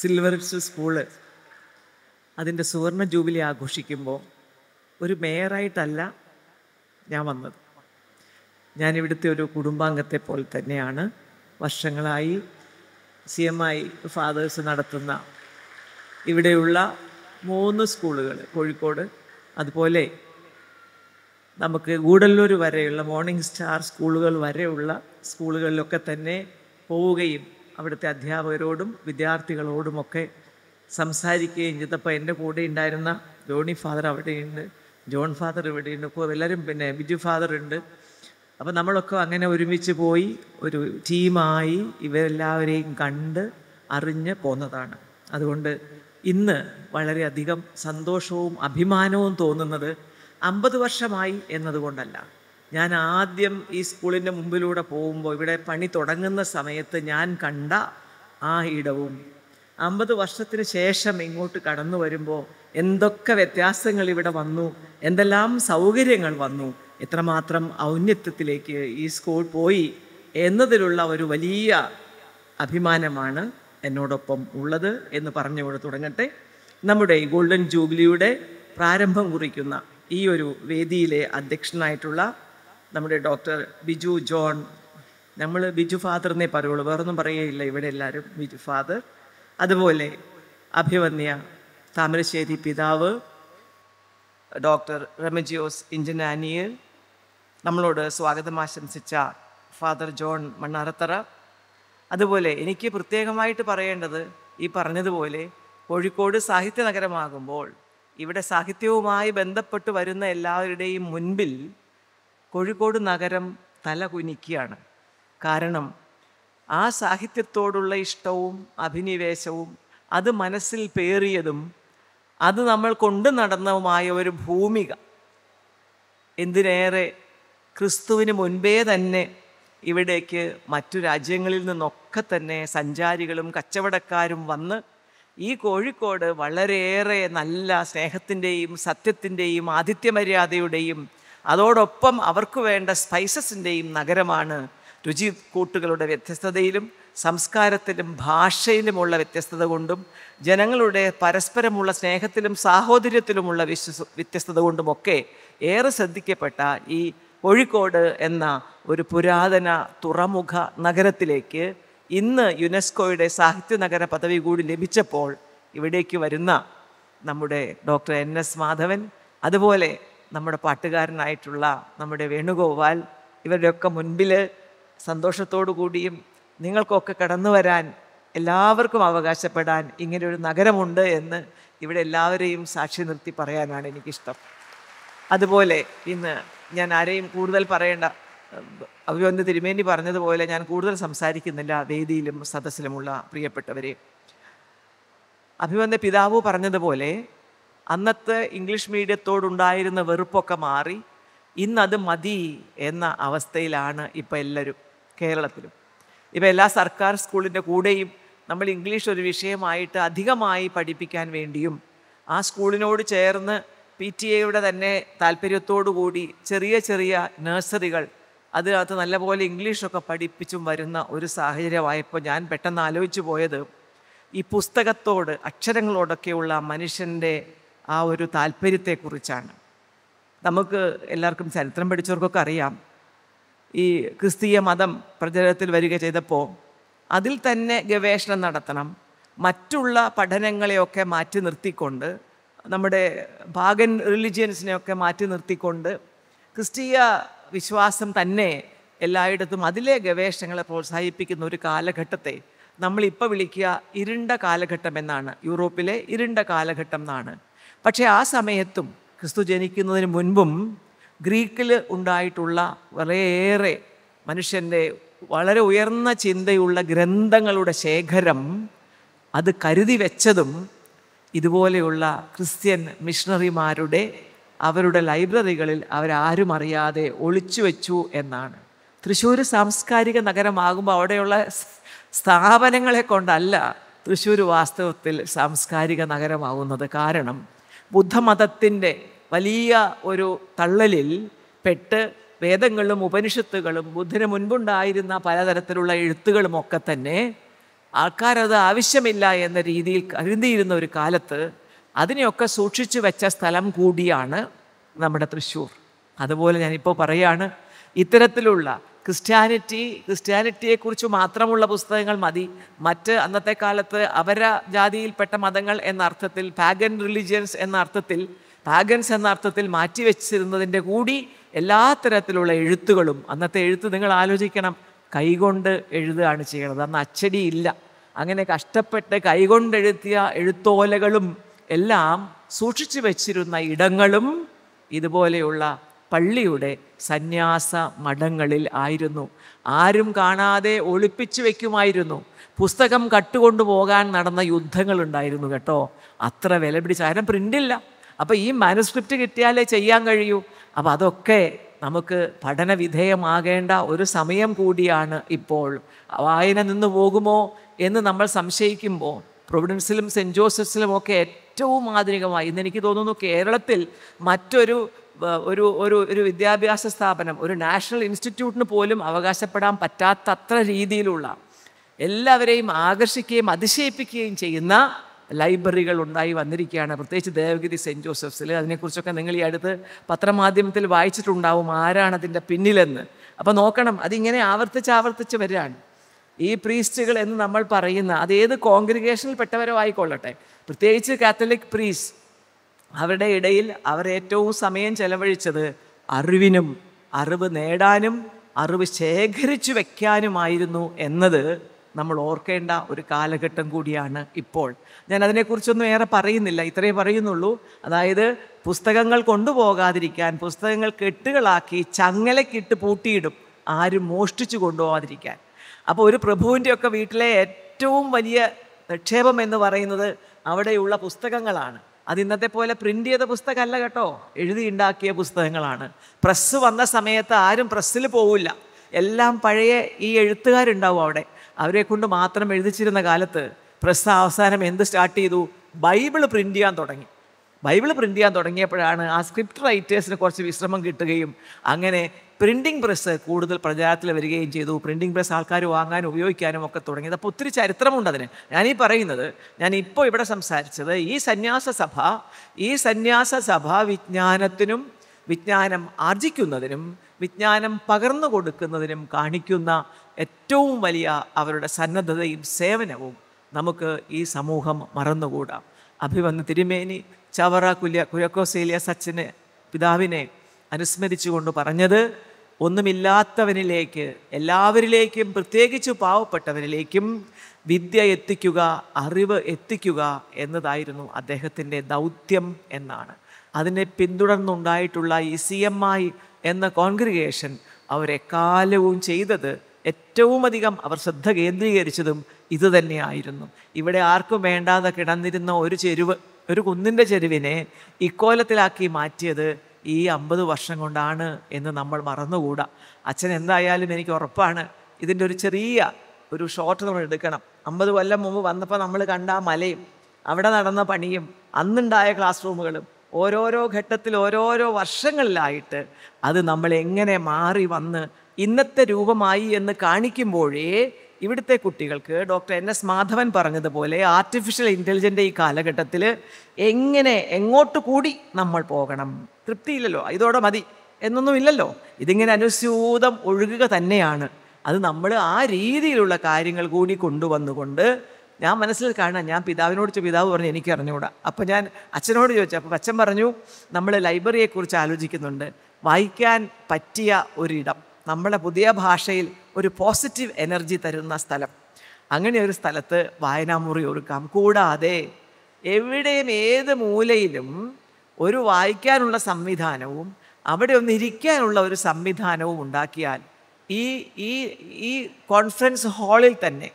സിൽവർസ് school അതിൻ്റെ സുവർണ jubilee ആഘോഷിക്കുമ്പോൾ ഒരു മേയറായിട്ടല്ല ഞാൻ വന്നത് ഞാനിവിടുത്തെ ഒരു കുടുംബാംഗത്തെ പോലെ തന്നെയാണ് വർഷങ്ങളായി സി എം ഐ ഫാദേഴ്സ് നടത്തുന്ന ഇവിടെയുള്ള മൂന്ന് സ്കൂളുകൾ കോഴിക്കോട് അതുപോലെ നമുക്ക് ഗൂഡല്ലൂർ വരെയുള്ള മോർണിംഗ് സ്റ്റാർ സ്കൂളുകൾ വരെയുള്ള സ്കൂളുകളിലൊക്കെ തന്നെ പോവുകയും അവിടുത്തെ അധ്യാപകരോടും വിദ്യാർത്ഥികളോടുമൊക്കെ സംസാരിക്കുകയും ചെയ്തപ്പോൾ എൻ്റെ കൂടെ ഉണ്ടായിരുന്ന ജോണി ഫാദർ അവിടെയുണ്ട് ജോൺ ഫാദർ ഇവിടെയുണ്ട് ഇപ്പോൾ എല്ലാവരും പിന്നെ ബിജു ഫാദർ ഉണ്ട് അപ്പോൾ നമ്മളൊക്കെ അങ്ങനെ ഒരുമിച്ച് പോയി ഒരു ടീമായി ഇവരെല്ലാവരെയും കണ്ട് അറിഞ്ഞ് പോന്നതാണ് അതുകൊണ്ട് ഇന്ന് വളരെയധികം സന്തോഷവും അഭിമാനവും തോന്നുന്നത് അമ്പത് വർഷമായി എന്നതുകൊണ്ടല്ല ഞാൻ ആദ്യം ഈ സ്കൂളിൻ്റെ മുമ്പിലൂടെ പോകുമ്പോൾ ഇവിടെ പണി തുടങ്ങുന്ന സമയത്ത് ഞാൻ കണ്ട ആ ഇടവും അമ്പത് വർഷത്തിന് ശേഷം ഇങ്ങോട്ട് കടന്നു വരുമ്പോൾ എന്തൊക്കെ വ്യത്യാസങ്ങൾ ഇവിടെ വന്നു എന്തെല്ലാം സൗകര്യങ്ങൾ വന്നു എത്രമാത്രം ഔന്നത്യത്തിലേക്ക് ഈ സ്കൂൾ പോയി എന്നതിലുള്ള ഒരു വലിയ അഭിമാനമാണ് എന്നോടൊപ്പം ഉള്ളത് എന്ന് പറഞ്ഞുകൊണ്ട് തുടങ്ങട്ടെ നമ്മുടെ ഗോൾഡൻ ജൂബിലിയുടെ പ്രാരംഭം കുറിക്കുന്ന ഈ ഒരു വേദിയിലെ അധ്യക്ഷനായിട്ടുള്ള നമ്മുടെ ഡോക്ടർ ബിജു ജോൺ നമ്മൾ ബിജു ഫാദറിനെ പറയുള്ളൂ വേറൊന്നും പറയുകയില്ല ഇവിടെ എല്ലാവരും ബിജു ഫാദർ അതുപോലെ അഭിവന്യ താമരശ്ശേരി പിതാവ് ഡോക്ടർ റമജിയോസ് ഇഞ്ചൻ ആനിയൽ നമ്മളോട് സ്വാഗതം ആശംസിച്ച ഫാദർ ജോൺ മണ്ണാറത്തറ അതുപോലെ എനിക്ക് പ്രത്യേകമായിട്ട് പറയേണ്ടത് ഈ പറഞ്ഞതുപോലെ കോഴിക്കോട് സാഹിത്യ നഗരമാകുമ്പോൾ ഇവിടെ സാഹിത്യവുമായി ബന്ധപ്പെട്ട് വരുന്ന എല്ലാവരുടെയും മുൻപിൽ കോഴിക്കോട് നഗരം തലകുനിക്കുകയാണ് കാരണം ആ സാഹിത്യത്തോടുള്ള ഇഷ്ടവും അഭിനിവേശവും അത് മനസ്സിൽ പേറിയതും അത് നമ്മൾ കൊണ്ടു നടന്നതുമായ ഒരു ഭൂമിക എന്തിനേറെ ക്രിസ്തുവിന് മുൻപേ തന്നെ ഇവിടേക്ക് മറ്റു രാജ്യങ്ങളിൽ നിന്നൊക്കെ തന്നെ സഞ്ചാരികളും കച്ചവടക്കാരും വന്ന് ഈ കോഴിക്കോട് വളരെയേറെ നല്ല സ്നേഹത്തിൻ്റെയും സത്യത്തിൻ്റെയും ആതിഥ്യമര്യാദയുടെയും അതോടൊപ്പം അവർക്ക് വേണ്ട സ്പൈസസിൻ്റെയും നഗരമാണ് രുചി കൂട്ടുകളുടെ വ്യത്യസ്തതയിലും സംസ്കാരത്തിലും ഭാഷയിലുമുള്ള വ്യത്യസ്തത കൊണ്ടും ജനങ്ങളുടെ പരസ്പരമുള്ള സ്നേഹത്തിലും സാഹോദര്യത്തിലുമുള്ള വിശ്വ വ്യത്യസ്തത കൊണ്ടുമൊക്കെ ഏറെ ശ്രദ്ധിക്കപ്പെട്ട ഈ കോഴിക്കോട് എന്ന ഒരു പുരാതന തുറമുഖ നഗരത്തിലേക്ക് ഇന്ന് യുനെസ്കോയുടെ സാഹിത്യ നഗര പദവി കൂടി ലഭിച്ചപ്പോൾ ഇവിടേക്ക് വരുന്ന നമ്മുടെ ഡോക്ടർ എൻ എസ് മാധവൻ അതുപോലെ നമ്മുടെ പാട്ടുകാരനായിട്ടുള്ള നമ്മുടെ വേണുഗോപാൽ ഇവരുടെയൊക്കെ മുൻപിൽ സന്തോഷത്തോടു കൂടിയും നിങ്ങൾക്കൊക്കെ കടന്നു വരാൻ എല്ലാവർക്കും അവകാശപ്പെടാൻ ഇങ്ങനെയൊരു നഗരമുണ്ട് എന്ന് ഇവിടെ എല്ലാവരെയും സാക്ഷി നിർത്തി പറയാനാണ് എനിക്കിഷ്ടം അതുപോലെ ഇന്ന് ഞാൻ ആരെയും കൂടുതൽ പറയേണ്ട അഭിമന്യ തിരുമേനി പറഞ്ഞതുപോലെ ഞാൻ കൂടുതൽ സംസാരിക്കുന്നില്ല വേദിയിലും സദസ്സിലുമുള്ള പ്രിയപ്പെട്ടവരെ അഭിമന്ത പിതാവ് പറഞ്ഞതുപോലെ അന്നത്തെ ഇംഗ്ലീഷ് മീഡിയത്തോടുണ്ടായിരുന്ന വെറുപ്പൊക്കെ മാറി ഇന്നത് മതി എന്ന അവസ്ഥയിലാണ് ഇപ്പോൾ എല്ലാവരും കേരളത്തിലും ഇപ്പോൾ എല്ലാ സർക്കാർ സ്കൂളിൻ്റെ കൂടെയും നമ്മൾ ഇംഗ്ലീഷ് ഒരു വിഷയമായിട്ട് അധികമായി പഠിപ്പിക്കാൻ വേണ്ടിയും ആ സ്കൂളിനോട് ചേർന്ന് പി ടി എയുടെ തന്നെ താല്പര്യത്തോടു കൂടി ചെറിയ ചെറിയ നഴ്സറികൾ അതിനകത്ത് നല്ലപോലെ ഇംഗ്ലീഷൊക്കെ പഠിപ്പിച്ചും വരുന്ന ഒരു സാഹചര്യമായപ്പോൾ ഞാൻ പെട്ടെന്ന് ആലോചിച്ചു പോയത് ഈ പുസ്തകത്തോട് അക്ഷരങ്ങളോടൊക്കെയുള്ള മനുഷ്യൻ്റെ ആ ഒരു താല്പര്യത്തെക്കുറിച്ചാണ് നമുക്ക് എല്ലാവർക്കും ചരിത്രം പഠിച്ചവർക്കൊക്കെ അറിയാം ഈ ക്രിസ്തീയ മതം പ്രചരണത്തിൽ വരിക ചെയ്തപ്പോൾ അതിൽ തന്നെ ഗവേഷണം നടത്തണം മറ്റുള്ള പഠനങ്ങളെയൊക്കെ മാറ്റി നിർത്തിക്കൊണ്ട് നമ്മുടെ ഭാഗൻ റിലിജിയൻസിനെയൊക്കെ മാറ്റി നിർത്തിക്കൊണ്ട് ക്രിസ്തീയ വിശ്വാസം തന്നെ എല്ലായിടത്തും അതിലെ ഗവേഷണങ്ങളെ പ്രോത്സാഹിപ്പിക്കുന്ന ഒരു കാലഘട്ടത്തെ നമ്മളിപ്പോൾ വിളിക്കുക ഇരുണ്ട കാലഘട്ടം എന്നാണ് യൂറോപ്പിലെ ഇരുണ്ട കാലഘട്ടം എന്നാണ് പക്ഷേ ആ സമയത്തും ക്രിസ്തു ജനിക്കുന്നതിന് മുൻപും ഗ്രീക്കിൽ ഉണ്ടായിട്ടുള്ള വളരെയേറെ മനുഷ്യൻ്റെ വളരെ ഉയർന്ന ചിന്തയുള്ള ഗ്രന്ഥങ്ങളുടെ ശേഖരം അത് കരുതി വെച്ചതും ഇതുപോലെയുള്ള ക്രിസ്ത്യൻ മിഷണറിമാരുടെ അവരുടെ ലൈബ്രറികളിൽ അവരാരും അറിയാതെ ഒളിച്ചു വെച്ചു എന്നാണ് തൃശ്ശൂർ സാംസ്കാരിക നഗരമാകുമ്പോൾ അവിടെയുള്ള സ്ഥാപനങ്ങളെ കൊണ്ടല്ല തൃശ്ശൂർ വാസ്തവത്തിൽ സാംസ്കാരിക നഗരമാകുന്നത് കാരണം ബുദ്ധമതത്തിൻ്റെ വലിയ ഒരു തള്ളലിൽ പെട്ട് വേദങ്ങളും ഉപനിഷത്തുകളും ബുദ്ധന് മുൻപുണ്ടായിരുന്ന പലതരത്തിലുള്ള എഴുത്തുകളും ഒക്കെ തന്നെ ആൾക്കാരത് ആവശ്യമില്ല എന്ന രീതിയിൽ കരുതിയിരുന്ന ഒരു കാലത്ത് അതിനെയൊക്കെ സൂക്ഷിച്ചു വെച്ച സ്ഥലം കൂടിയാണ് നമ്മുടെ തൃശ്ശൂർ അതുപോലെ ഞാനിപ്പോൾ പറയാണ് ഇത്തരത്തിലുള്ള ക്രിസ്ത്യാനിറ്റി ക്രിസ്ത്യാനിറ്റിയെക്കുറിച്ച് മാത്രമുള്ള പുസ്തകങ്ങൾ മതി മറ്റ് അന്നത്തെ കാലത്ത് അവര ജാതിയിൽപ്പെട്ട മതങ്ങൾ എന്ന അർത്ഥത്തിൽ പാഗൻ റിലിജിയൻസ് എന്ന അർത്ഥത്തിൽ പാഗൻസ് എന്ന അർത്ഥത്തിൽ മാറ്റിവെച്ചിരുന്നതിൻ്റെ കൂടി എല്ലാ തരത്തിലുള്ള എഴുത്തുകളും അന്നത്തെ എഴുത്ത് നിങ്ങൾ ആലോചിക്കണം കൈകൊണ്ട് എഴുതുകയാണ് ചെയ്യണത് അന്ന് അച്ചടിയില്ല അങ്ങനെ കഷ്ടപ്പെട്ട് കൈകൊണ്ടെഴുത്തിയ എഴുത്തോലകളും എല്ലാം സൂക്ഷിച്ചു വച്ചിരുന്ന ഇടങ്ങളും ഇതുപോലെയുള്ള പള്ളിയുടെ സന്യാസ മഠങ്ങളിൽ ആയിരുന്നു ആരും കാണാതെ ഒളിപ്പിച്ചു വെക്കുമായിരുന്നു പുസ്തകം കട്ടുകൊണ്ടു പോകാൻ നടന്ന യുദ്ധങ്ങളുണ്ടായിരുന്നു കേട്ടോ അത്ര വില പിടിച്ച കാരണം പ്രിൻ്റില്ല അപ്പോൾ ഈ മാനുസ്ക്രിപ്റ്റ് കിട്ടിയാലേ ചെയ്യാൻ കഴിയൂ അപ്പോൾ അതൊക്കെ നമുക്ക് പഠനവിധേയമാകേണ്ട ഒരു സമയം കൂടിയാണ് ഇപ്പോൾ വായന നിന്ന് പോകുമോ എന്ന് നമ്മൾ സംശയിക്കുമ്പോൾ പ്രൊവിഡൻസിലും സെൻറ്റ് ജോസഫ്സിലും ഒക്കെ ഏറ്റവും ആധുനികമായി ഇന്ന് എനിക്ക് തോന്നുന്നു കേരളത്തിൽ മറ്റൊരു ഒരു ഒരു ഒരു വിദ്യാഭ്യാസ സ്ഥാപനം ഒരു നാഷണൽ ഇൻസ്റ്റിറ്റ്യൂട്ടിന് പോലും അവകാശപ്പെടാൻ പറ്റാത്തത്ര രീതിയിലുള്ള എല്ലാവരെയും ആകർഷിക്കുകയും അതിശയിപ്പിക്കുകയും ചെയ്യുന്ന ലൈബ്രറികൾ ഉണ്ടായി വന്നിരിക്കുകയാണ് പ്രത്യേകിച്ച് ദേവഗിരി സെൻറ് ജോസഫ്സിൽ അതിനെക്കുറിച്ചൊക്കെ നിങ്ങൾ ഈ അടുത്ത് പത്രമാധ്യമത്തിൽ വായിച്ചിട്ടുണ്ടാവും ആരാണ് അതിൻ്റെ പിന്നിലെന്ന് അപ്പോൾ നോക്കണം അതിങ്ങനെ ആവർത്തിച്ച് ആവർത്തിച്ച് വരികയാണ് ഈ പ്രീസ്റ്റുകൾ എന്ന് നമ്മൾ പറയുന്ന അതേത് കോൺഗ്രിഗേഷനിൽ പെട്ടവരോ ആയിക്കൊള്ളട്ടെ പ്രത്യേകിച്ച് കാത്തലിക് പ്രീസ്റ്റ് അവരുടെ ഇടയിൽ അവർ ഏറ്റവും സമയം ചെലവഴിച്ചത് അറിവിനും അറിവ് നേടാനും അറിവ് ശേഖരിച്ചു വയ്ക്കാനുമായിരുന്നു എന്നത് നമ്മൾ ഓർക്കേണ്ട ഒരു കാലഘട്ടം കൂടിയാണ് ഇപ്പോൾ ഞാൻ അതിനെക്കുറിച്ചൊന്നും ഏറെ പറയുന്നില്ല ഇത്രയേ പറയുന്നുള്ളൂ അതായത് പുസ്തകങ്ങൾ കൊണ്ടുപോകാതിരിക്കാൻ പുസ്തകങ്ങൾ കെട്ടുകളാക്കി ചങ്ങലക്കിട്ട് പൂട്ടിയിടും ആരും മോഷ്ടിച്ചു കൊണ്ടുപോകാതിരിക്കാൻ അപ്പോൾ ഒരു പ്രഭുവിൻ്റെയൊക്കെ വീട്ടിലെ ഏറ്റവും വലിയ നിക്ഷേപം എന്ന് പറയുന്നത് അവിടെയുള്ള പുസ്തകങ്ങളാണ് അത് ഇന്നത്തെ പോലെ പ്രിൻ്റ് ചെയ്ത പുസ്തകമല്ല കേട്ടോ എഴുതിയുണ്ടാക്കിയ പുസ്തകങ്ങളാണ് പ്രസ് വന്ന സമയത്ത് ആരും പ്രസ്സിൽ പോവില്ല എല്ലാം പഴയ ഈ എഴുത്തുകാരുണ്ടാവും അവിടെ അവരെ കൊണ്ട് മാത്രം എഴുതിച്ചിരുന്ന കാലത്ത് പ്രസ് അവസാനം എന്ത് സ്റ്റാർട്ട് ചെയ്തു ബൈബിൾ പ്രിൻ്റ് ചെയ്യാൻ തുടങ്ങി ബൈബിൾ പ്രിന്റ് ചെയ്യാൻ തുടങ്ങിയപ്പോഴാണ് ആ സ്ക്രിപ്റ്റ് റൈറ്റേഴ്സിന് കുറച്ച് വിശ്രമം കിട്ടുകയും അങ്ങനെ പ്രിൻറ്റിംഗ് പ്രസ് കൂടുതൽ പ്രചാരത്തിൽ വരികയും ചെയ്തു പ്രിൻറ്റിംഗ് പ്രസ് ആൾക്കാർ വാങ്ങാനും ഉപയോഗിക്കാനും ഒക്കെ തുടങ്ങിയത് അപ്പോൾ ഒത്തിരി ചരിത്രമുണ്ട് അതിന് ഞാനീ പറയുന്നത് ഞാൻ ഇപ്പോൾ ഇവിടെ സംസാരിച്ചത് ഈ സന്യാസ സഭ ഈ സന്യാസ സഭ വിജ്ഞാനത്തിനും വിജ്ഞാനം ആർജിക്കുന്നതിനും വിജ്ഞാനം പകർന്നു കൊടുക്കുന്നതിനും കാണിക്കുന്ന ഏറ്റവും വലിയ അവരുടെ സന്നദ്ധതയും സേവനവും നമുക്ക് ഈ സമൂഹം മറന്നുകൂടാം അഭിവന്ന് തിരുമേനി ചവറ കുല്യ കുര്യക്കോസേലിയ സച്ചിനെ പിതാവിനെ അനുസ്മരിച്ചുകൊണ്ട് പറഞ്ഞത് ഒന്നുമില്ലാത്തവനിലേക്ക് എല്ലാവരിലേക്കും പ്രത്യേകിച്ച് പാവപ്പെട്ടവരിലേക്കും വിദ്യ എത്തിക്കുക അറിവ് എത്തിക്കുക എന്നതായിരുന്നു അദ്ദേഹത്തിൻ്റെ ദൗത്യം എന്നാണ് അതിനെ പിന്തുടർന്നുണ്ടായിട്ടുള്ള ഈ സി എം ഐ എന്ന കോൺഗ്രിഗേഷൻ അവരെക്കാലവും ചെയ്തത് ഏറ്റവും അധികം അവർ ശ്രദ്ധ കേന്ദ്രീകരിച്ചതും ഇതുതന്നെയായിരുന്നു ഇവിടെ ആർക്കും വേണ്ടാതെ കിടന്നിരുന്ന ഒരു ചെരുവ് ഒരു കുന്നിൻ്റെ ചെരുവിനെ ഇക്കോലത്തിലാക്കി മാറ്റിയത് ഈ അമ്പത് വർഷം കൊണ്ടാണ് എന്ന് നമ്മൾ മറന്നുകൂടാ അച്ഛൻ എന്തായാലും എനിക്ക് ഉറപ്പാണ് ഇതിൻ്റെ ഒരു ചെറിയ ഒരു ഷോട്ട് നമ്മൾ എടുക്കണം അമ്പത് കൊല്ലം മുമ്പ് വന്നപ്പോൾ നമ്മൾ കണ്ട ആ മലയും അവിടെ നടന്ന പണിയും അന്നുണ്ടായ ക്ലാസ് റൂമുകളും ഓരോരോ ഘട്ടത്തിൽ ഓരോരോ വർഷങ്ങളിലായിട്ട് അത് നമ്മൾ എങ്ങനെ മാറി വന്ന് ഇന്നത്തെ രൂപമായി എന്ന് കാണിക്കുമ്പോഴേ ഇവിടുത്തെ കുട്ടികൾക്ക് ഡോക്ടർ എൻ എസ് മാധവൻ പറഞ്ഞതുപോലെ ആർട്ടിഫിഷ്യൽ ഇൻ്റലിജൻ്റെ ഈ കാലഘട്ടത്തിൽ എങ്ങനെ എങ്ങോട്ട് കൂടി നമ്മൾ പോകണം തൃപ്തിയില്ലല്ലോ ഇതോടെ മതി എന്നൊന്നുമില്ലല്ലോ ഇതിങ്ങനെ അനുസ്യൂതം ഒഴുകുക തന്നെയാണ് അത് നമ്മൾ ആ രീതിയിലുള്ള കാര്യങ്ങൾ കൂടി കൊണ്ടുവന്നുകൊണ്ട് ഞാൻ മനസ്സിൽ കാണാം ഞാൻ പിതാവിനോട് പിതാവ് പറഞ്ഞു എനിക്ക് അറിഞ്ഞുകൂടാ അപ്പം ഞാൻ അച്ഛനോട് ചോദിച്ചു അപ്പോൾ അച്ഛൻ പറഞ്ഞു നമ്മൾ ലൈബ്രറിയെക്കുറിച്ച് ആലോചിക്കുന്നുണ്ട് വായിക്കാൻ പറ്റിയ ഒരിടം നമ്മളെ പുതിയ ഭാഷയിൽ ഒരു പോസിറ്റീവ് എനർജി തരുന്ന സ്ഥലം അങ്ങനെ ഒരു സ്ഥലത്ത് വായനാമുറി ഒരുക്കാം കൂടാതെ എവിടെയും ഏത് മൂലയിലും ഒരു വായിക്കാനുള്ള സംവിധാനവും അവിടെ ഒന്ന് ഇരിക്കാനുള്ള ഒരു സംവിധാനവും ഉണ്ടാക്കിയാൽ ഈ ഈ ഈ കോൺഫറൻസ് ഹാളിൽ തന്നെ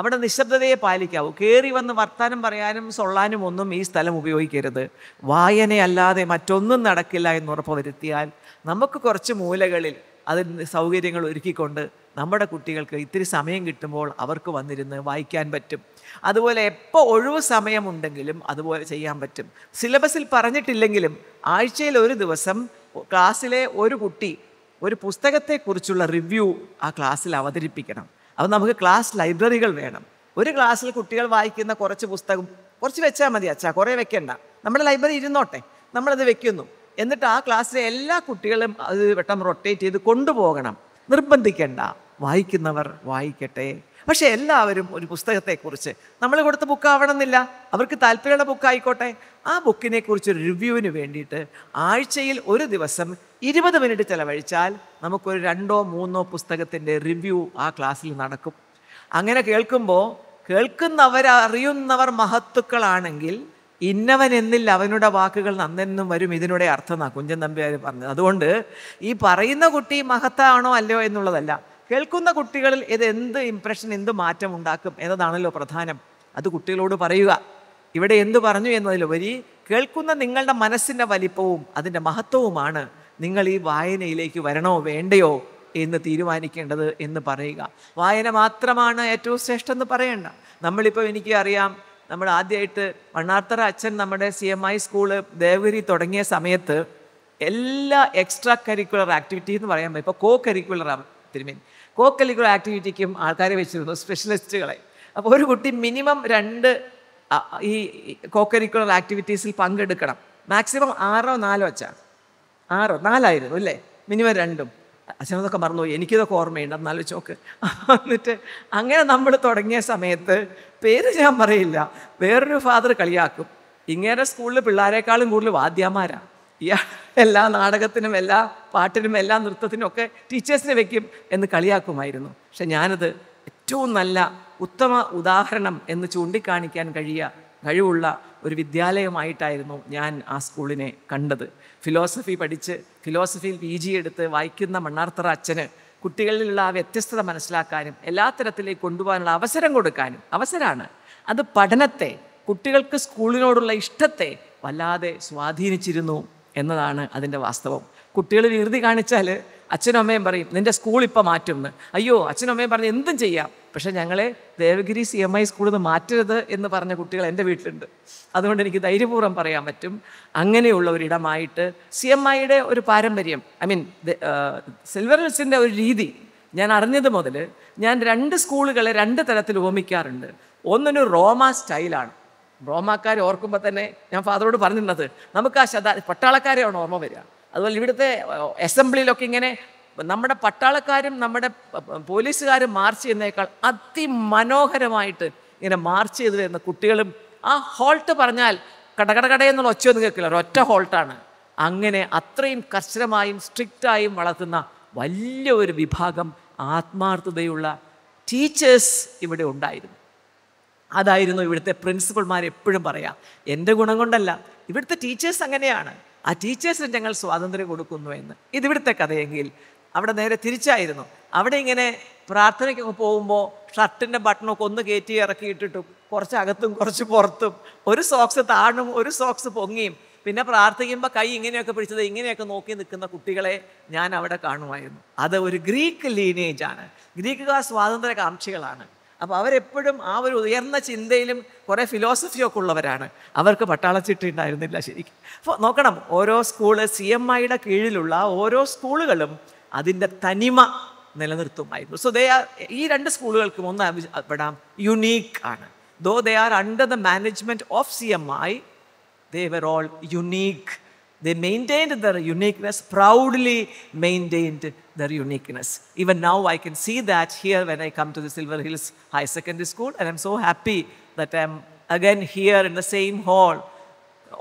അവിടെ നിശബ്ദതയെ പാലിക്കാവൂ കയറി വന്ന് വർത്താനം പറയാനും സൊള്ളാനും ഒന്നും ഈ സ്ഥലം ഉപയോഗിക്കരുത് വായനയല്ലാതെ മറ്റൊന്നും നടക്കില്ല എന്ന് ഉറപ്പ് വരുത്തിയാൽ നമുക്ക് കുറച്ച് മൂലകളിൽ അതിന് സൗകര്യങ്ങൾ ഒരുക്കിക്കൊണ്ട് നമ്മുടെ കുട്ടികൾക്ക് ഇത്തിരി സമയം കിട്ടുമ്പോൾ അവർക്ക് വന്നിരുന്ന് വായിക്കാൻ പറ്റും അതുപോലെ എപ്പോൾ ഒഴിവ് സമയമുണ്ടെങ്കിലും അതുപോലെ ചെയ്യാൻ പറ്റും സിലബസിൽ പറഞ്ഞിട്ടില്ലെങ്കിലും ആഴ്ചയിൽ ഒരു ദിവസം ക്ലാസ്സിലെ ഒരു കുട്ടി ഒരു പുസ്തകത്തെക്കുറിച്ചുള്ള റിവ്യൂ ആ ക്ലാസ്സിൽ അവതരിപ്പിക്കണം അപ്പം നമുക്ക് ക്ലാസ് ലൈബ്രറികൾ വേണം ഒരു ക്ലാസ്സിൽ കുട്ടികൾ വായിക്കുന്ന കുറച്ച് പുസ്തകം കുറച്ച് വെച്ചാൽ മതി അച്ഛാ കുറേ വെക്കേണ്ട നമ്മുടെ ലൈബ്രറി ഇരുന്നോട്ടെ നമ്മളത് വെക്കുന്നു എന്നിട്ട് ആ ക്ലാസ്സിലെ എല്ലാ കുട്ടികളും അത് വെട്ടം റൊട്ടേറ്റ് ചെയ്ത് കൊണ്ടുപോകണം നിർബന്ധിക്കേണ്ട വായിക്കുന്നവർ വായിക്കട്ടെ പക്ഷേ എല്ലാവരും ഒരു പുസ്തകത്തെക്കുറിച്ച് നമ്മൾ കൊടുത്ത ബുക്കാവണമെന്നില്ല അവർക്ക് താല്പര്യമുള്ള ബുക്കായിക്കോട്ടെ ആ ബുക്കിനെക്കുറിച്ച് ഒരു റിവ്യൂവിന് വേണ്ടിയിട്ട് ആഴ്ചയിൽ ഒരു ദിവസം ഇരുപത് മിനിറ്റ് ചിലവഴിച്ചാൽ നമുക്കൊരു രണ്ടോ മൂന്നോ പുസ്തകത്തിൻ്റെ റിവ്യൂ ആ ക്ലാസ്സിൽ നടക്കും അങ്ങനെ കേൾക്കുമ്പോൾ കേൾക്കുന്നവർ അറിയുന്നവർ മഹത്തുക്കളാണെങ്കിൽ ഇന്നവൻ എന്നില്ല അവനുടെ വാക്കുകൾ നന്നെന്നും വരും ഇതിനുടെ അർത്ഥം കുഞ്ചൻ നമ്പ്യാർ പറഞ്ഞത് അതുകൊണ്ട് ഈ പറയുന്ന കുട്ടി മഹത്താണോ അല്ലയോ എന്നുള്ളതല്ല കേൾക്കുന്ന കുട്ടികളിൽ ഇത് എന്ത് ഇംപ്രഷൻ എന്ത് മാറ്റം ഉണ്ടാക്കും എന്നതാണല്ലോ പ്രധാനം അത് കുട്ടികളോട് പറയുക ഇവിടെ എന്ത് പറഞ്ഞു എന്നതിലുപരി കേൾക്കുന്ന നിങ്ങളുടെ മനസ്സിൻ്റെ വലിപ്പവും അതിൻ്റെ മഹത്വവുമാണ് നിങ്ങൾ ഈ വായനയിലേക്ക് വരണോ വേണ്ടയോ എന്ന് തീരുമാനിക്കേണ്ടത് എന്ന് പറയുക വായന മാത്രമാണ് ഏറ്റവും ശ്രേഷ്ഠം എന്ന് പറയണ്ട നമ്മളിപ്പോൾ എനിക്ക് അറിയാം നമ്മൾ ആദ്യമായിട്ട് മണ്ണാർത്തറ അച്ഛൻ നമ്മുടെ C M I school Devagiri തുടങ്ങിയ സമയത്ത് എല്ലാ എക്സ്ട്രാ കരിക്കുലർ ആക്ടിവിറ്റി എന്ന് പറയാൻ പറ്റും ഇപ്പോൾ കോ കരിക്കുലർ തിരുമേൻ കോ കരിക്കുലർ ആക്ടിവിറ്റിക്കും ആൾക്കാരെ വെച്ചിരുന്നു സ്പെഷ്യലിസ്റ്റുകളെ അപ്പോൾ ഒരു കുട്ടി മിനിമം രണ്ട് ഈ കോ കരിക്കുലർ ആക്ടിവിറ്റീസിൽ പങ്കെടുക്കണം മാക്സിമം ആറോ നാലോ അച്ഛ ആറോ നാലായിരുന്നു അല്ലേ മിനിമം രണ്ടും അച്ഛനതൊക്കെ മറന്നുപോയി എനിക്കിതൊക്കെ ഓർമ്മയുണ്ട് എന്നാലും ചോക്ക് എന്നിട്ട് അങ്ങനെ നമ്മൾ തുടങ്ങിയ സമയത്ത് പേര് ഞാൻ പറയില്ല വേറൊരു ഫാദർ കളിയാക്കും ഇങ്ങനെ സ്കൂളിൽ പിള്ളേരെക്കാളും കൂടുതൽ വാദ്യാമാരാണ് ഇയാൾ എല്ലാ നാടകത്തിനും എല്ലാ പാട്ടിനും എല്ലാ നൃത്തത്തിനും ഒക്കെ ടീച്ചേഴ്സിനെ വെക്കും എന്ന് കളിയാക്കുമായിരുന്നു പക്ഷെ ഞാനത് ഏറ്റവും നല്ല ഉത്തമ ഉദാഹരണം എന്ന് ചൂണ്ടിക്കാണിക്കാൻ കഴിയുക കഴിവുള്ള ഒരു വിദ്യാലയമായിട്ടായിരുന്നു ഞാൻ ആ സ്കൂളിനെ കണ്ടത് ഫിലോസഫി പഠിച്ച് ഫിലോസഫിയിൽ പി ജി എടുത്ത് വായിക്കുന്ന മണ്ണാർത്തറ അച്ഛന് കുട്ടികളിലുള്ള ആ വ്യത്യസ്തത മനസ്സിലാക്കാനും എല്ലാ തരത്തിലേക്ക് കൊണ്ടുപോകാനുള്ള അവസരം കൊടുക്കാനും അവസരമാണ് അത് പഠനത്തെ കുട്ടികൾക്ക് സ്കൂളിനോടുള്ള ഇഷ്ടത്തെ വല്ലാതെ സ്വാധീനിച്ചിരുന്നു എന്നതാണ് അതിൻ്റെ വാസ്തവം കുട്ടികൾ വികൃതി കാണിച്ചാൽ അച്ഛനും അമ്മയും പറയും നിൻ്റെ സ്കൂൾ ഇപ്പം മാറ്റുമെന്ന് അയ്യോ അച്ഛനും അമ്മയും പറഞ്ഞ് എന്തും ചെയ്യാം പക്ഷേ ഞങ്ങളെ ദേവഗിരി സി എം ഐ സ്കൂളിൽ നിന്ന് മാറ്റരുത് എന്ന് പറഞ്ഞ കുട്ടികൾ എൻ്റെ വീട്ടിലുണ്ട് അതുകൊണ്ട് എനിക്ക് ധൈര്യപൂർവ്വം പറയാൻ പറ്റും അങ്ങനെയുള്ള ഒരിടമായിട്ട് സി എം ഐയുടെ ഒരു പാരമ്പര്യം ഐ മീൻ സിൽവർ ഹിൽസിൻ്റെ ഒരു രീതി ഞാൻ അറിഞ്ഞത് മുതൽ ഞാൻ രണ്ട് സ്കൂളുകളെ രണ്ട് തരത്തിൽ ഓമിക്കാറുണ്ട് ഒന്നിനു റോമ സ്റ്റൈലാണ് റോമാക്കാർ ഓർക്കുമ്പോൾ തന്നെ ഞാൻ ഫാദറോട് പറഞ്ഞിരുന്നത് നമുക്ക് ആ ശത പട്ടാളക്കാരെയാണ് ഓർമ്മ വരിക അതുപോലെ ഇവിടുത്തെ അസംബ്ലിയിലൊക്കെ ഇങ്ങനെ നമ്മുടെ പട്ടാളക്കാരും നമ്മുടെ പോലീസുകാരും മാർച്ച് ചെയ്യുന്നേക്കാൾ അതിമനോഹരമായിട്ട് ഇങ്ങനെ മാർച്ച് ചെയ്ത് വരുന്ന കുട്ടികളും ആ ഹോൾട്ട് പറഞ്ഞാൽ കടകടകടയെന്നുള്ള ഒച്ചയൊന്നും കേൾക്കില്ല ഒരൊറ്റ ഹോൾട്ടാണ് അങ്ങനെ അത്രയും കർശനമായും സ്ട്രിക്റ്റായും വളർത്തുന്ന വലിയ ഒരു വിഭാഗം ആത്മാർത്ഥതയുള്ള ടീച്ചേഴ്സ് ഇവിടെ ഉണ്ടായിരുന്നു അതായിരുന്നു ഇവിടുത്തെ പ്രിൻസിപ്പൾമാർ എപ്പോഴും പറയാം എൻ്റെ ഗുണം കൊണ്ടല്ല ഇവിടുത്തെ ടീച്ചേഴ്സ് അങ്ങനെയാണ് ആ ടീച്ചേഴ്സിന് ഞങ്ങൾ സ്വാതന്ത്ര്യം കൊടുക്കുന്നു എന്ന് ഇതിവിടുത്തെ കഥയെങ്കിൽ അവിടെ നേരെ തിരിച്ചായിരുന്നു അവിടെ ഇങ്ങനെ പ്രാർത്ഥനയ്ക്കൊക്കെ പോകുമ്പോൾ ഷർട്ടിൻ്റെ ബട്ടണൊക്കെ ഒന്ന് കയറ്റി ഇറക്കിയിട്ടിട്ടും കുറച്ച് അകത്തും കുറച്ച് പുറത്തും ഒരു സോക്സ് താണും ഒരു സോക്സ് പൊങ്ങിയും പിന്നെ പ്രാർത്ഥിക്കുമ്പോൾ കൈ ഇങ്ങനെയൊക്കെ പിടിച്ചത് ഇങ്ങനെയൊക്കെ നോക്കി നിൽക്കുന്ന കുട്ടികളെ ഞാൻ അവിടെ കാണുമായിരുന്നു അത് ഒരു ഗ്രീക്ക് ലീനേജ് ആണ് ഗ്രീക്കുകാർ സ്വാതന്ത്ര്യ കാംക്ഷികളാണ് അപ്പോൾ അവരെപ്പോഴും ആ ഒരു ഉയർന്ന ചിന്തയിലും കുറേ ഫിലോസഫിയൊക്കെ ഉള്ളവരാണ് അവർക്ക് പട്ടാളച്ചിട്ട് ഉണ്ടായിരുന്നില്ല ശരിക്കും അപ്പോൾ നോക്കണം ഓരോ സ്കൂള് സി എം ഐയുടെ കീഴിലുള്ള ഓരോ സ്കൂളുകളും അതിൻ്റെ തനിമ നിലനിർത്തുമായിരുന്നു സോ ദേ ആർ ഈ രണ്ട് സ്കൂളുകൾക്കും ഒന്ന് പെടാം യുണീക്ക് ആണ് though they are under the management of C M I they were all unique they maintained their uniqueness, proudly maintained their uniqueness. Even now, I can see that here when I come to the Silver Hills High Secondary School, and I'm so happy that I'm again here in the same hall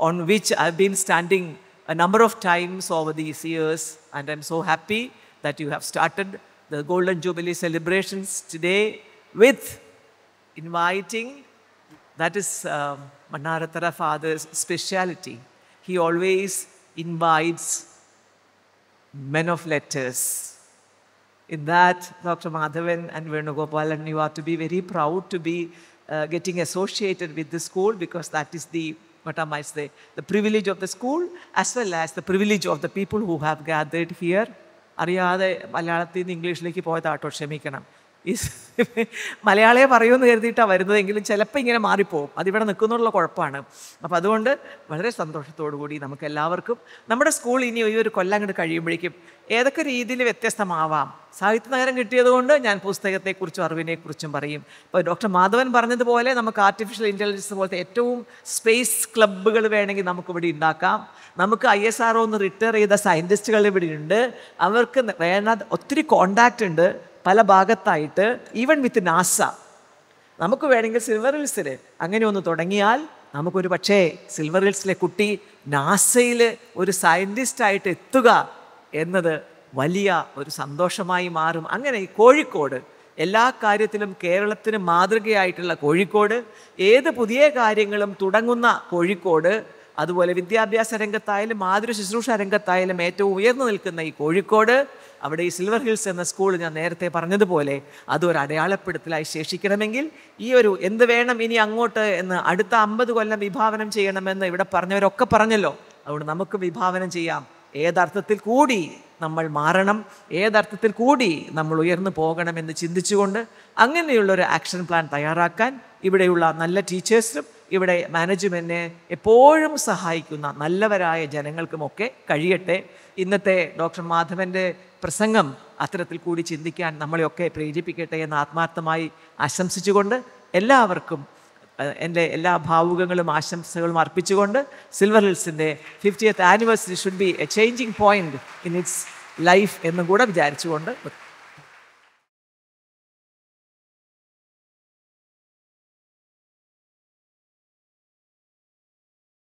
on which I've been standing a number of times over these years, and I'm so happy that you have started the Golden Jubilee celebrations today with inviting, that is um, Manaratara Father's speciality. He always invites men of letters. In that, Dr. Madhavan and Venugopalan, you are to be very proud to be uh, getting associated with the school because that is the, what am I say, the privilege of the school as well as the privilege of the people who have gathered here അറിയാതെ മലയാളത്തിൽ നിന്ന് ഇംഗ്ലീഷിലേക്ക് പോയതാട്ടോ ക്ഷമിക്കണം ഈ മലയാളിയെ പറയുമെന്ന് കരുതിയിട്ടാണ് വരുന്നതെങ്കിലും ചിലപ്പോൾ ഇങ്ങനെ മാറിപ്പോവും അതിവിടെ നിൽക്കുന്നുള്ള കുഴപ്പമാണ് അപ്പോൾ അതുകൊണ്ട് വളരെ കൂടി നമുക്ക് എല്ലാവർക്കും നമ്മുടെ സ്കൂൾ ഇനി ഈ ഒരു കൊല്ലം അങ്ങോട്ട് കഴിയുമ്പോഴേക്കും ഏതൊക്കെ രീതിയിൽ വ്യത്യസ്തമാവാം സാഹിത്യ നഗരം കിട്ടിയതുകൊണ്ട് ഞാൻ പുസ്തകത്തെക്കുറിച്ചും അറിവിനെക്കുറിച്ചും പറയും ഇപ്പോൾ ഡോക്ടർ മാധവൻ പറഞ്ഞതുപോലെ നമുക്ക് ആർട്ടിഫിഷ്യൽ ഇൻ്റലിജൻസ് പോലത്തെ ഏറ്റവും സ്പേസ് ക്ലബ്ബുകൾ വേണമെങ്കിൽ നമുക്കിവിടെ ഉണ്ടാക്കാം നമുക്ക് ഐ എസ് ആർ ഒന്ന് റിട്ടയർ ചെയ്ത സയൻറ്റിസ്റ്റുകൾ ഇവിടെ ഉണ്ട് അവർക്ക് വേണ്ട ഒത്തിരി കോണ്ടാക്റ്റ് ഉണ്ട് പല ഭാഗത്തായിട്ട് ഈവൻ വിത്ത് നാസ നമുക്ക് വേണമെങ്കിൽ സിൽവർ ഹിൽസിൽ അങ്ങനെ ഒന്ന് തുടങ്ങിയാൽ നമുക്കൊരു പക്ഷേ സിൽവർ ഹിൽസിലെ കുട്ടി നാസയിൽ ഒരു സയൻറ്റിസ്റ്റായിട്ട് എത്തുക എന്നത് വലിയ ഒരു സന്തോഷമായി മാറും അങ്ങനെ ഈ കോഴിക്കോട് എല്ലാ കാര്യത്തിലും കേരളത്തിന് മാതൃകയായിട്ടുള്ള കോഴിക്കോട് ഏത് പുതിയ കാര്യങ്ങളും തുടങ്ങുന്ന കോഴിക്കോട് അതുപോലെ വിദ്യാഭ്യാസ രംഗത്തായാലും മാതൃ ശുശ്രൂഷ രംഗത്തായാലും ഏറ്റവും ഉയർന്നു നിൽക്കുന്ന ഈ കോഴിക്കോട് അവിടെ ഈ സിൽവർ ഹിൽസ് എന്ന സ്കൂൾ ഞാൻ നേരത്തെ പറഞ്ഞതുപോലെ അതൊരു അടയാളപ്പെടുത്തലായി ശേഷിക്കണമെങ്കിൽ ഈ ഒരു എന്ത് വേണം ഇനി അങ്ങോട്ട് എന്ന് അടുത്ത അമ്പത് കൊല്ലം വിഭാവനം ചെയ്യണമെന്ന് ഇവിടെ പറഞ്ഞവരൊക്കെ പറഞ്ഞല്ലോ അതുകൊണ്ട് നമുക്ക് വിഭാവനം ചെയ്യാം ഏതർത്ഥത്തിൽ കൂടി നമ്മൾ മാറണം ഏതർത്ഥത്തിൽ കൂടി നമ്മൾ ഉയർന്നു പോകണമെന്ന് ചിന്തിച്ചുകൊണ്ട് അങ്ങനെയുള്ള ഒരു ആക്ഷൻ പ്ലാൻ തയ്യാറാക്കാൻ ഇവിടെയുള്ള നല്ല ടീച്ചേഴ്സും ഇവിടെ മാനേജ്മെൻറ്റിനെ എപ്പോഴും സഹായിക്കുന്ന നല്ലവരായ ജനങ്ങൾക്കുമൊക്കെ കഴിയട്ടെ ഇന്നത്തെ ഡോക്ടർ മാധവൻ്റെ പ്രസംഗം അത്തരത്തിൽ കൂടി ചിന്തിക്കാൻ നമ്മളെയൊക്കെ പ്രേരിപ്പിക്കട്ടെ എന്ന് ആത്മാർത്ഥമായി ആശംസിച്ചുകൊണ്ട് എല്ലാവർക്കും എൻ്റെ എല്ലാ ഭാവുകങ്ങളും ആശംസകളും അർപ്പിച്ചുകൊണ്ട് സിൽവർ ഹിൽസിൻ്റെ fiftieth anniversary should be a changing point in its life എന്നും കൂടെ വിചാരിച്ചുകൊണ്ട്